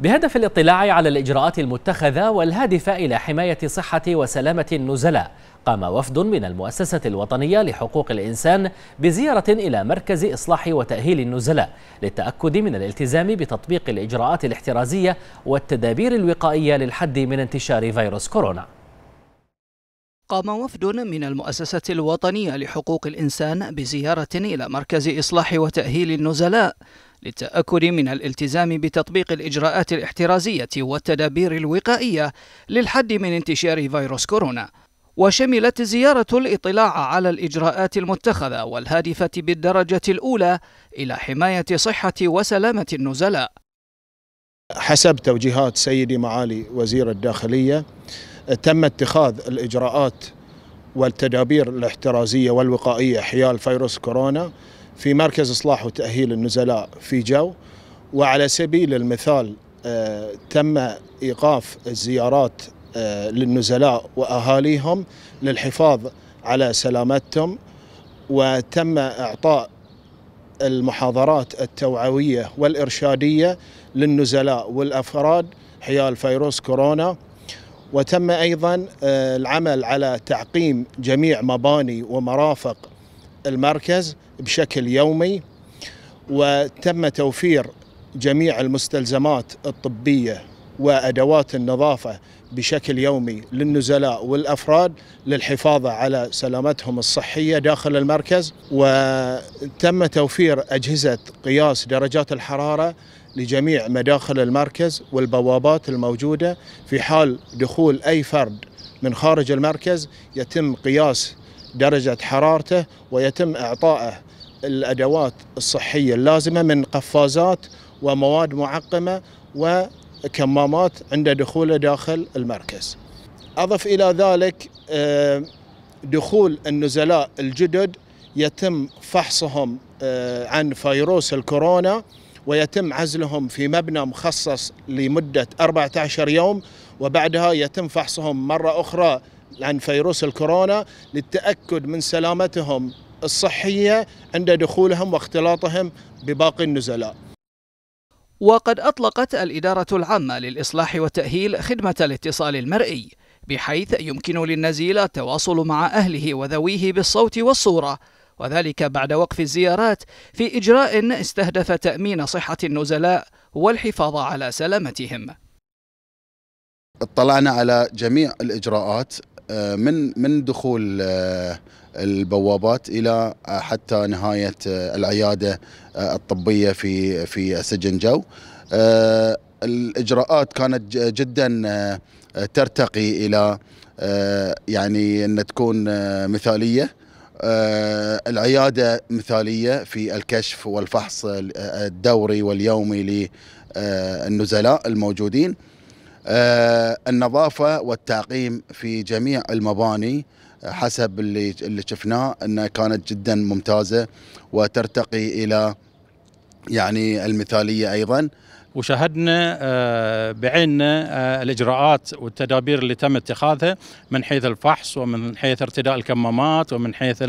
بهدف الاطلاع على الإجراءات المتخذة والهادفة إلى حماية صحة وسلامة النزلاء قام وفد من المؤسسة الوطنية لحقوق الإنسان بزيارة إلى مركز إصلاح وتأهيل النزلاء للتأكد من الالتزام بتطبيق الإجراءات الاحترازية والتدابير الوقائية للحد من انتشار فيروس كورونا قام وفد من المؤسسة الوطنية لحقوق الإنسان بزيارة إلى مركز إصلاح وتأهيل النزلاء للتأكد من الالتزام بتطبيق الإجراءات الاحترازية والتدابير الوقائية للحد من انتشار فيروس كورونا وشملت الزيارة الإطلاع على الإجراءات المتخذة والهادفة بالدرجة الأولى إلى حماية صحة وسلامة النزلاء حسب توجيهات سيدي معالي وزير الداخلية تم اتخاذ الإجراءات والتدابير الاحترازية والوقائية حيال فيروس كورونا في مركز إصلاح وتأهيل النزلاء في جو وعلى سبيل المثال آه، تم إيقاف الزيارات آه، للنزلاء وأهاليهم للحفاظ على سلامتهم وتم إعطاء المحاضرات التوعوية والإرشادية للنزلاء والأفراد حيال فيروس كورونا وتم أيضا آه، العمل على تعقيم جميع مباني ومرافق المركز بشكل يومي وتم توفير جميع المستلزمات الطبية وأدوات النظافة بشكل يومي للنزلاء والأفراد للحفاظ على سلامتهم الصحية داخل المركز وتم توفير أجهزة قياس درجات الحرارة لجميع مداخل المركز والبوابات الموجودة في حال دخول أي فرد من خارج المركز يتم قياس درجة حرارته ويتم إعطائه الأدوات الصحية اللازمة من قفازات ومواد معقمة وكمامات عند دخوله داخل المركز أضف إلى ذلك آه، دخول النزلاء الجدد يتم فحصهم آه، عن فيروس الكورونا ويتم عزلهم في مبنى مخصص لمدة 14 يوم وبعدها يتم فحصهم مرة أخرى عن فيروس الكورونا للتأكد من سلامتهم الصحية عند دخولهم واختلاطهم بباقي النزلاء وقد أطلقت الإدارة العامة للإصلاح والتأهيل خدمة الاتصال المرئي بحيث يمكن للنزيل التواصل مع أهله وذويه بالصوت والصورة وذلك بعد وقف الزيارات في إجراء استهدف تأمين صحة النزلاء والحفاظ على سلامتهم اطلعنا على جميع الإجراءات آه، من من دخول آه، البوابات الى آه، حتى نهايه العياده الطبيه في في سجن جو الاجراءات كانت جدا ترتقي الى يعني ان تكون مثاليه العياده مثاليه في الكشف والفحص الدوري واليومي للنزلاء الموجودين آه، النظافة والتعقيم في جميع المباني آه، حسب اللي اللي شفناه انها كانت جدا ممتازه وترتقي الى يعني المثاليه ايضا وشاهدنا آه، بعيننا آه، الاجراءات والتدابير اللي تم اتخاذها من حيث الفحص ومن حيث ارتداء الكمامات ومن حيث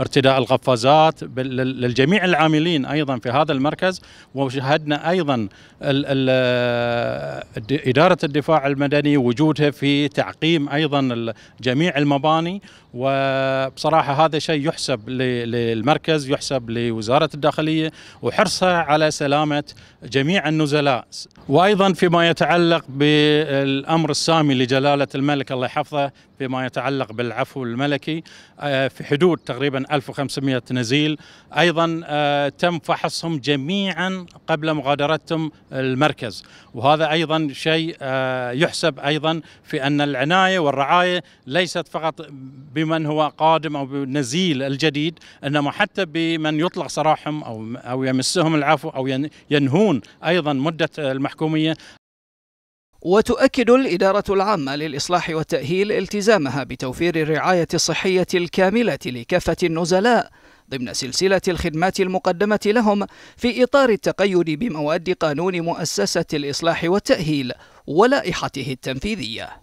ارتداء القفازات للجميع العاملين ايضا في هذا المركز وشاهدنا ايضا آه، اداره الدفاع المدني وجودها في تعقيم ايضا جميع المباني وبصراحه هذا شيء يحسب للمركز يحسب لوزاره الداخليه وحرصها على سلامه جميع النزلاء لا وايضا فيما يتعلق بالامر السامي لجلاله الملك الله يحفظه بما يتعلق بالعفو الملكي آه، في حدود تقريبا 1500 نزيل أيضا آه، تم فحصهم جميعا قبل مغادرتهم المركز وهذا أيضا شيء آه، يحسب أيضا في أن العناية والرعاية ليست فقط بمن هو قادم أو بالنزيل الجديد إنما حتى بمن يطلق سراحهم أو أو يمسهم العفو أو ينهون أيضا مدة المحكومية وتؤكد الإدارة العامة للإصلاح والتأهيل التزامها بتوفير الرعاية الصحية الكاملة لكافة النزلاء ضمن سلسلة الخدمات المقدمة لهم في إطار التقيد بمواد قانون مؤسسة الإصلاح والتأهيل ولائحته التنفيذية